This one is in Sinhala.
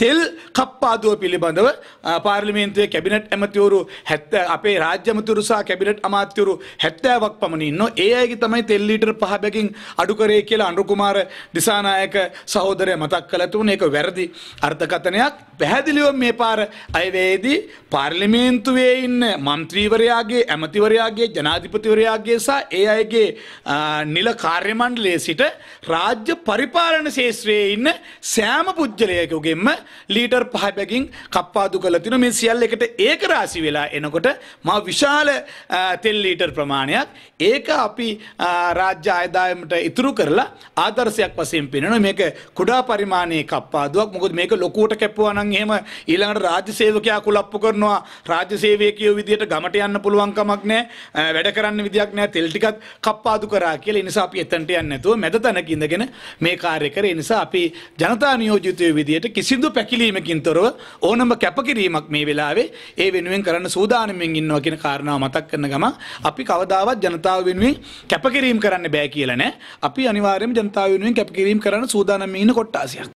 තෙල් කප්පාදුව පිළිබඳව පාර්ලිමේන්තුවේ කැබිනට් ඇමතිවරු හැත්ත අපේ රාජ්‍යමතුරු සහ කැබිනට් අමාත්‍යවරු හැත්තෑවක් පමණින්න ඒ අයගේ තමයි තෙල් ලීටර් පහබැකින් අඩුකරේ කියලා අනුකුමාර දිසානායක සහෝදරය මතක් කළ තුන ඒක වැරදි අර්ථකථනයක් පැහැදිලිව මේ පාර අයවේදී පාර්ලිමේන්තුවේ ඉන්න මන්ත්‍රීවරයාගේ ඇමතිවරයාගේ ජනාධිපතිවරයාගේ සහ ඒ අයගේ නිල කාර්යමණ්ඩලයේ සිට රාජ්‍ය පරිපාලන ශේත්‍රයේ ඉන්න සෑම පුද්ගලයෙකුගෙන්ම ලීටර් පහපැකින් කප්පාදු කළ තින මේ සියල් එකට ඒක රාසි වෙලා එනකොට මා විශාල තෙල් ලීටර් ප්‍රමාණයක් ඒක අපි රාජ්‍ය ආයදායමට ඉතුරු කරලා ආදර්ශයක් වසයෙන් පෙනෙන මේක කුඩා පරිමාණයේ කප්පාදුවක් මොකද මේක ලොකුවට කැපුවා නම් එහෙම ඊළඟට රාජ්‍ය සේවකයා කුලප්පු කරනවා රාජ්‍ය සේවකයෝ විදියට ගමට යන්න පුළුවන් කමක් නැහැ වැඩ කරන්න විදියක් නැහැ තෙල් ටිකත් කප්පාදු කරා කියලා ඒ නිසා අපි එතනට යන්නේ නැතුව මැද තැනක ඉඳගෙන මේ කාර්ය කරේ නිසා අපි ජනතා නියෝජිතයෝ විදියට කිසිදු පැකිලීමකින් තොරව ඕනම කැපකිරීමක් මේ වෙලාවේ ඒ වෙනුවෙන් කරන්න සූදානමෙන් ඉන්නවා කියන කාරණාව මතක් කරන ගම අපි කවදාවත් ජනතාව වෙනුවෙන් කැපකිරීම කරන්න බෑ කියලා නෑ අපි අනිවාර්යයෙන්ම ජනතාව වෙනුවෙන් කැපකිරීම කරන්න සූදානම් ඉන්න කොට්ටාසියක්